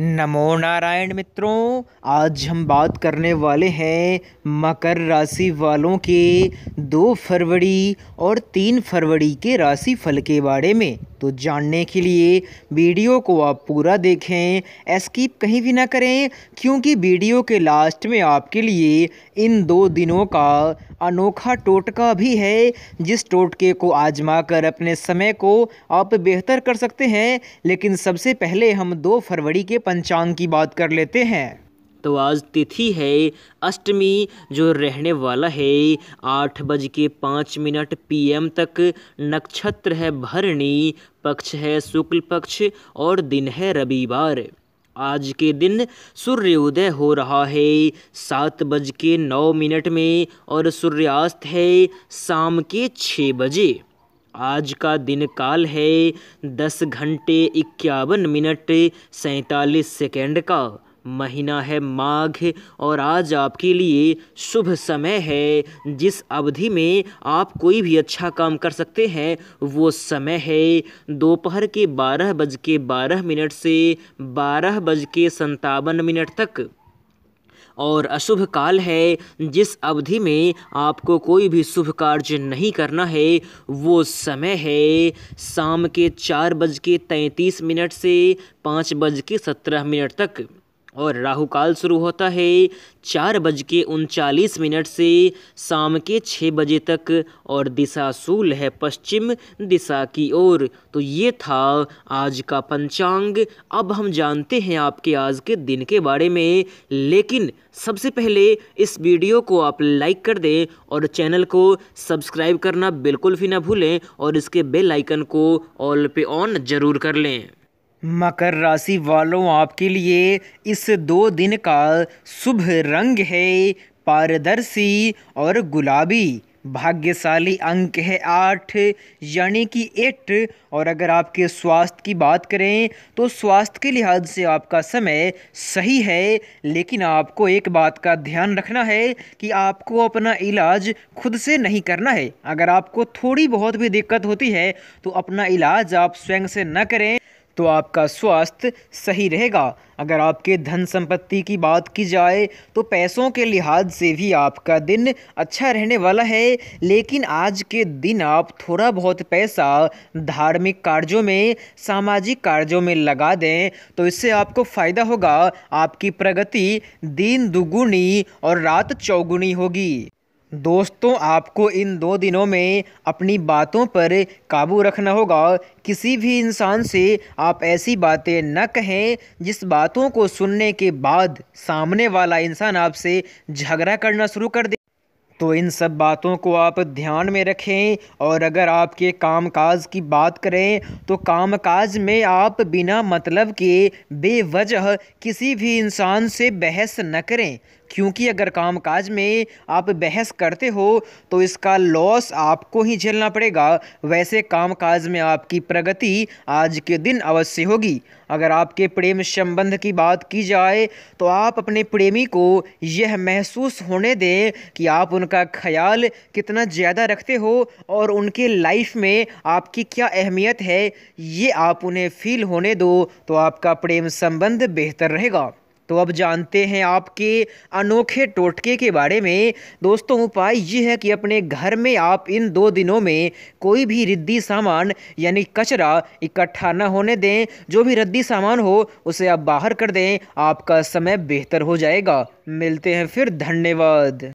नमो नारायण मित्रों आज हम बात करने वाले हैं मकर राशि वालों के दो फरवरी और तीन फरवरी के राशि फल के बारे में तो जानने के लिए वीडियो को आप पूरा देखें स्किप कहीं भी ना करें क्योंकि वीडियो के लास्ट में आपके लिए इन दो दिनों का अनोखा टोटका भी है जिस टोटके को आजमा कर अपने समय को आप बेहतर कर सकते हैं लेकिन सबसे पहले हम दो फरवरी के पंचांग की बात कर लेते हैं तो आज तिथि है अष्टमी जो रहने वाला है आठ बज के पाँच मिनट पीएम तक नक्षत्र है भरणी पक्ष है शुक्ल पक्ष और दिन है रविवार आज के दिन सूर्योदय हो रहा है सात बज के नौ मिनट में और सूर्यास्त है शाम के छः बजे आज का दिन काल है दस घंटे इक्यावन मिनट सैंतालीस सेकेंड का महीना है माघ और आज आपके लिए शुभ समय है जिस अवधि में आप कोई भी अच्छा काम कर सकते हैं वो समय है दोपहर के बारह बज के बारह मिनट से बारह बज के संतावन मिनट तक और अशुभ काल है जिस अवधि में आपको कोई भी शुभ कार्य नहीं करना है वो समय है शाम के चार बज के तैंतीस मिनट से पाँच बज के सत्रह मिनट तक और राहु काल शुरू होता है चार बज के उनचालीस मिनट से शाम के छः बजे तक और दिशा सूल है पश्चिम दिशा की ओर तो ये था आज का पंचांग अब हम जानते हैं आपके आज के दिन के बारे में लेकिन सबसे पहले इस वीडियो को आप लाइक कर दें और चैनल को सब्सक्राइब करना बिल्कुल भी ना भूलें और इसके बेल आइकन को ऑल पे ऑन ज़रूर कर लें मकर राशि वालों आपके लिए इस दो दिन का शुभ रंग है पारदर्शी और गुलाबी भाग्यशाली अंक है आठ यानी कि एट और अगर आपके स्वास्थ्य की बात करें तो स्वास्थ्य के लिहाज से आपका समय सही है लेकिन आपको एक बात का ध्यान रखना है कि आपको अपना इलाज खुद से नहीं करना है अगर आपको थोड़ी बहुत भी दिक्कत होती है तो अपना इलाज आप स्वयं से न करें तो आपका स्वास्थ्य सही रहेगा अगर आपके धन संपत्ति की बात की जाए तो पैसों के लिहाज से भी आपका दिन अच्छा रहने वाला है लेकिन आज के दिन आप थोड़ा बहुत पैसा धार्मिक कार्यों में सामाजिक कार्यों में लगा दें तो इससे आपको फ़ायदा होगा आपकी प्रगति दिन दुगुनी और रात चौगुनी होगी दोस्तों आपको इन दो दिनों में अपनी बातों पर काबू रखना होगा किसी भी इंसान से आप ऐसी बातें न कहें जिस बातों को सुनने के बाद सामने वाला इंसान आपसे झगड़ा करना शुरू कर दे तो इन सब बातों को आप ध्यान में रखें और अगर आपके कामकाज की बात करें तो कामकाज में आप बिना मतलब के बेवजह किसी भी इंसान से बहस न करें क्योंकि अगर कामकाज में आप बहस करते हो तो इसका लॉस आपको ही झेलना पड़ेगा वैसे कामकाज में आपकी प्रगति आज के दिन अवश्य होगी अगर आपके प्रेम संबंध की बात की जाए तो आप अपने प्रेमी को यह महसूस होने दें कि आप उनका ख्याल कितना ज़्यादा रखते हो और उनके लाइफ में आपकी क्या अहमियत है ये आप उन्हें फील होने दो तो आपका प्रेम संबंध बेहतर रहेगा तो अब जानते हैं आपके अनोखे टोटके के बारे में दोस्तों उपाय ये है कि अपने घर में आप इन दो दिनों में कोई भी रद्दी सामान यानी कचरा इकट्ठा न होने दें जो भी रद्दी सामान हो उसे आप बाहर कर दें आपका समय बेहतर हो जाएगा मिलते हैं फिर धन्यवाद